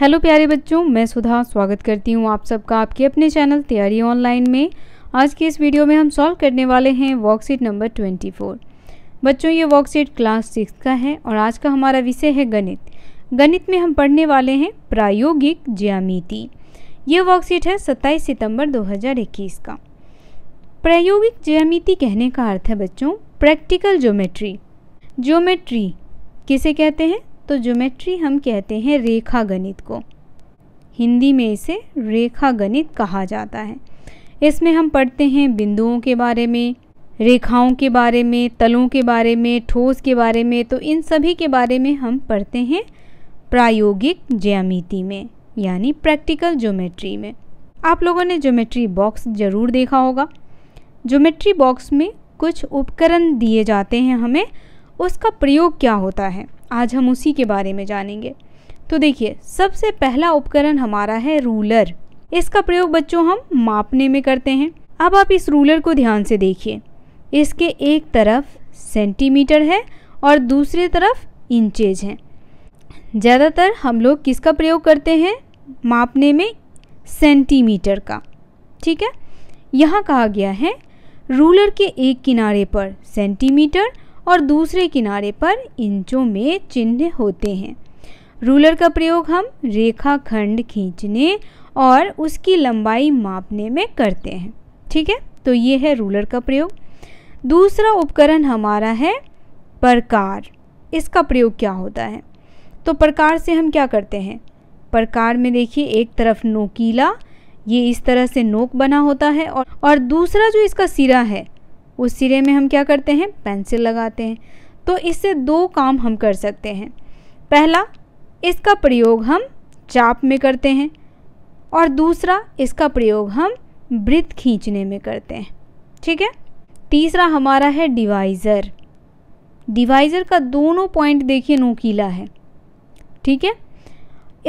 hello प्यारे बच्चों मैं सुधा स्वागत करती हूँ आप सबका आपके अपने चैनल तैयारी ऑनलाइन में आज के इस वीडियो में हम सॉल्व करने वाले हैं वर्कशीट नंबर 24 बच्चों ये वर्कशीट क्लास सिक्स का है और आज का हमारा विषय है गणित गणित में हम पढ़ने वाले हैं प्रायोगिक ज्यामिति ये वर्कशीट है सत्ताईस सितम्बर दो का प्रायोगिक ज्यामिति कहने का अर्थ है बच्चों प्रैक्टिकल ज्योमेट्री ज्योमेट्री किसे कहते हैं तो ज्योमेट्री हम कहते हैं रेखा गणित को हिंदी में इसे रेखा गणित कहा जाता है इसमें हम पढ़ते हैं बिंदुओं के बारे में रेखाओं के बारे में तलों के बारे में ठोस के बारे में तो इन सभी के बारे में हम पढ़ते हैं प्रायोगिक ज्यामिति में यानी प्रैक्टिकल ज्योमेट्री में आप लोगों ने ज्योमेट्री बॉक्स ज़रूर देखा होगा ज्योमेट्री बॉक्स में कुछ उपकरण दिए जाते हैं हमें उसका प्रयोग क्या होता है आज हम उसी के बारे में जानेंगे तो देखिए सबसे पहला उपकरण हमारा है रूलर इसका प्रयोग बच्चों हम मापने में करते हैं अब आप इस रूलर को ध्यान से देखिए इसके एक तरफ सेंटीमीटर है और दूसरे तरफ इंचेज हैं ज़्यादातर हम लोग किसका प्रयोग करते हैं मापने में सेंटीमीटर का ठीक है यहाँ कहा गया है रूलर के एक किनारे पर सेंटीमीटर और दूसरे किनारे पर इंचों में चिन्ह होते हैं रूलर का प्रयोग हम रेखाखंड खींचने और उसकी लंबाई मापने में करते हैं ठीक है तो ये है रूलर का प्रयोग दूसरा उपकरण हमारा है प्रकार इसका प्रयोग क्या होता है तो प्रकार से हम क्या करते हैं प्रकार में देखिए एक तरफ नोकीला ये इस तरह से नोक बना होता है और और दूसरा जो इसका सिरा है उस सिरे में हम क्या करते हैं पेंसिल लगाते हैं तो इससे दो काम हम कर सकते हैं पहला इसका प्रयोग हम चाप में करते हैं और दूसरा इसका प्रयोग हम वृत्त खींचने में करते हैं ठीक है तीसरा हमारा है डिवाइज़र डिवाइज़र का दोनों पॉइंट देखिए नोकीला है ठीक है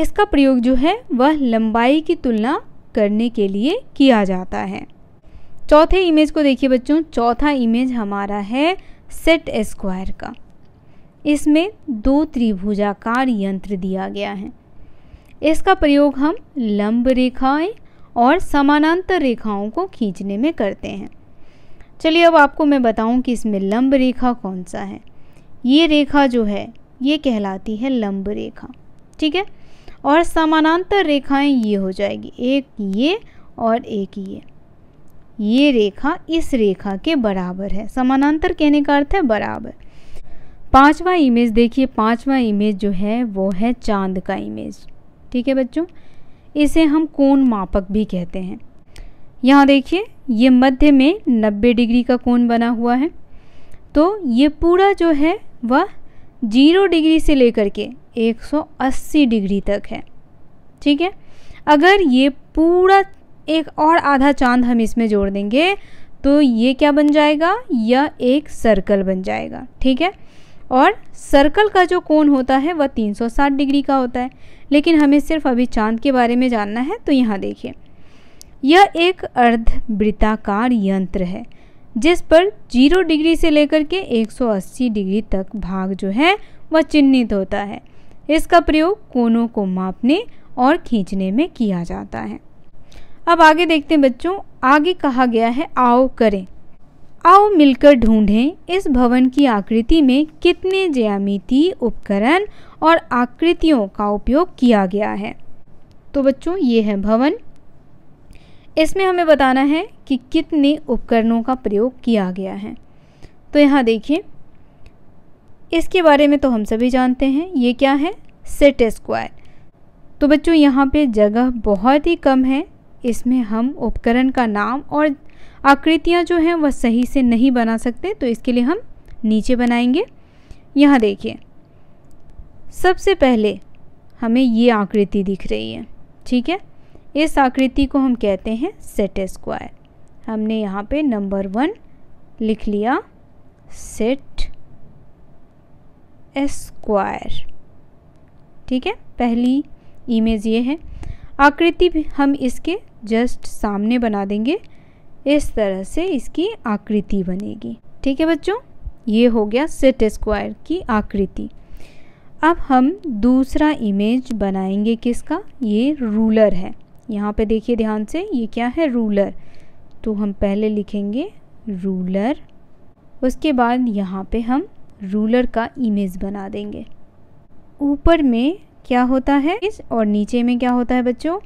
इसका प्रयोग जो है वह लंबाई की तुलना करने के लिए किया जाता है चौथे इमेज को देखिए बच्चों चौथा इमेज हमारा है सेट स्क्वायर का इसमें दो त्रिभुजाकार यंत्र दिया गया है इसका प्रयोग हम लंब रेखाएं और समानांतर रेखाओं को खींचने में करते हैं चलिए अब आपको मैं बताऊं कि इसमें लंब रेखा कौन सा है ये रेखा जो है ये कहलाती है लंब रेखा ठीक है और समानांतर रेखाएं ये हो जाएगी एक ये और एक ये ये रेखा इस रेखा के बराबर है समानांतर कहने का अर्थ है बराबर पांचवा इमेज देखिए पांचवा इमेज जो है वो है चांद का इमेज ठीक है बच्चों इसे हम कोण मापक भी कहते हैं यहाँ देखिए ये मध्य में 90 डिग्री का कोण बना हुआ है तो ये पूरा जो है वह जीरो डिग्री से लेकर के 180 डिग्री तक है ठीक है अगर ये पूरा एक और आधा चांद हम इसमें जोड़ देंगे तो ये क्या बन जाएगा यह एक सर्कल बन जाएगा ठीक है और सर्कल का जो कोण होता है वह 360 डिग्री का होता है लेकिन हमें सिर्फ अभी चांद के बारे में जानना है तो यहाँ देखिए यह एक अर्ध यंत्र है जिस पर जीरो डिग्री से लेकर के 180 डिग्री तक भाग जो है वह चिन्हित होता है इसका प्रयोग कोनों को मापने और खींचने में किया जाता है अब आगे देखते हैं बच्चों आगे कहा गया है आओ करें आओ मिलकर ढूंढें इस भवन की आकृति में कितने ज्यामिति उपकरण और आकृतियों का उपयोग किया गया है तो बच्चों ये है भवन इसमें हमें बताना है कि कितने उपकरणों का प्रयोग किया गया है तो यहाँ देखिए इसके बारे में तो हम सभी जानते हैं ये क्या है सेट स्क्वायर तो बच्चों यहाँ पे जगह बहुत ही कम है इसमें हम उपकरण का नाम और आकृतियाँ जो हैं वह सही से नहीं बना सकते तो इसके लिए हम नीचे बनाएंगे यहाँ देखिए सबसे पहले हमें ये आकृति दिख रही है ठीक है इस आकृति को हम कहते हैं सेट स्क्वायर हमने यहाँ पे नंबर वन लिख लिया सेट स्क्वायर ठीक है पहली इमेज ये है आकृति हम इसके जस्ट सामने बना देंगे इस तरह से इसकी आकृति बनेगी ठीक है बच्चों ये हो गया सेट स्क्वायर की आकृति अब हम दूसरा इमेज बनाएंगे किसका ये रूलर है यहाँ पे देखिए ध्यान से ये क्या है रूलर तो हम पहले लिखेंगे रूलर उसके बाद यहाँ पे हम रूलर का इमेज बना देंगे ऊपर में क्या होता है और नीचे में क्या होता है बच्चों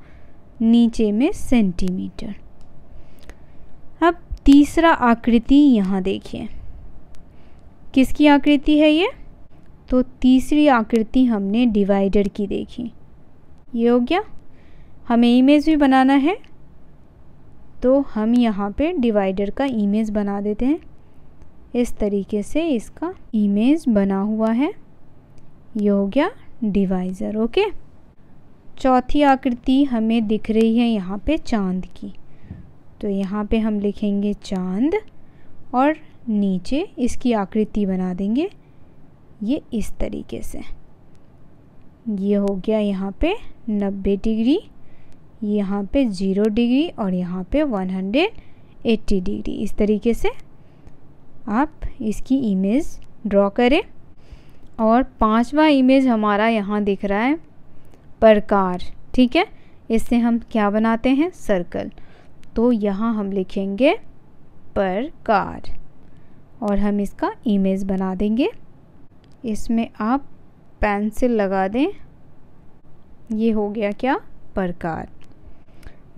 नीचे में सेंटीमीटर अब तीसरा आकृति यहाँ देखिए किसकी आकृति है ये तो तीसरी आकृति हमने डिवाइडर की देखी ये हो गया हमें इमेज भी बनाना है तो हम यहाँ पे डिवाइडर का इमेज बना देते हैं इस तरीके से इसका इमेज बना हुआ है ये हो गया डिवाइज़र ओके चौथी आकृति हमें दिख रही है यहाँ पे चांद की तो यहाँ पे हम लिखेंगे चांद और नीचे इसकी आकृति बना देंगे ये इस तरीके से ये हो गया यहाँ पे नब्बे डिग्री यहाँ पे ज़ीरो डिग्री और यहाँ पे 180 डिग्री इस तरीके से आप इसकी इमेज ड्रॉ करें और पांचवा इमेज हमारा यहाँ दिख रहा है प्रकार ठीक है इससे हम क्या बनाते हैं सर्कल तो यहाँ हम लिखेंगे प्रकार और हम इसका इमेज बना देंगे इसमें आप पेंसिल लगा दें ये हो गया क्या प्रकार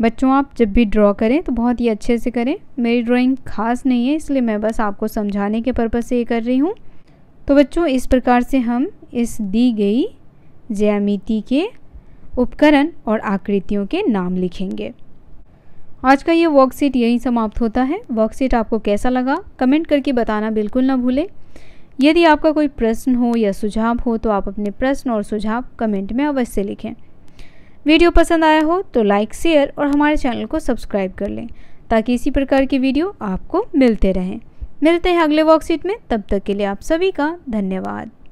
बच्चों आप जब भी ड्रॉ करें तो बहुत ही अच्छे से करें मेरी ड्राइंग खास नहीं है इसलिए मैं बस आपको समझाने के पर्पज़ से ये कर रही हूँ तो बच्चों इस प्रकार से हम इस दी गई ज्यामिति के उपकरण और आकृतियों के नाम लिखेंगे आज का ये वर्कशीट यहीं समाप्त होता है वर्कशीट आपको कैसा लगा कमेंट करके बताना बिल्कुल ना भूलें यदि आपका कोई प्रश्न हो या सुझाव हो तो आप अपने प्रश्न और सुझाव कमेंट में अवश्य लिखें वीडियो पसंद आया हो तो लाइक शेयर और हमारे चैनल को सब्सक्राइब कर लें ताकि इसी प्रकार की वीडियो आपको मिलते रहें मिलते हैं अगले वर्कशीट में तब तक के लिए आप सभी का धन्यवाद